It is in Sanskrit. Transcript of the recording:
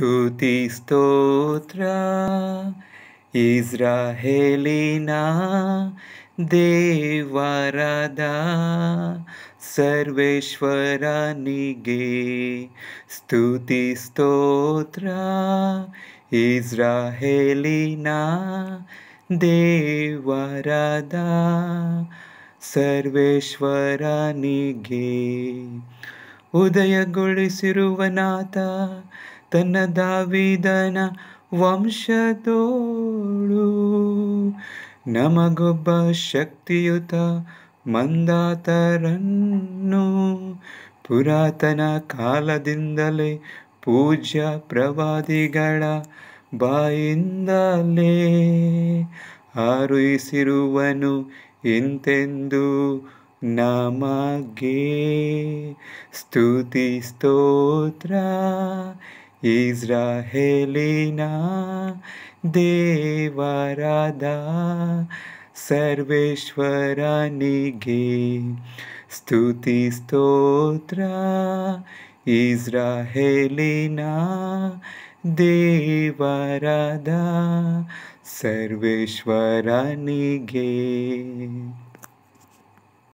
स्तुति स्तोत्र इस्रा हेलीना देव सर्वेश्वरानिगे स्तुति स्तोत्र इस्रा हेलीना देव सर्वेश्वरानिगे उदयगिवनाथ ತನ್ನ ದಾವಿದನ ವಂಶದೋಳು ನಮಗೊಬ್ಬ ಶಕ್ತಿಯುತ ಮಂದಾತರನ್ನು ಪುರಾತನ ಕಾಲದಿಂದಲೇ ಪೂಜ್ಯ ಪ್ರವಾದಿಗಳ ಬಾಯಿಂದಲೇ ಆರುಯಿಸಿರುವನು ಎಂತೆಂದು ನಮಗೆ ಸ್ತುತಿ ಸ್ತೋತ್ರ इस्राहेलिना देवरादा सर्वेश्वरानि गे स्तुतिस्तोत्रा इस्राहेलिना देवरादा सर्वेश्वरानि गे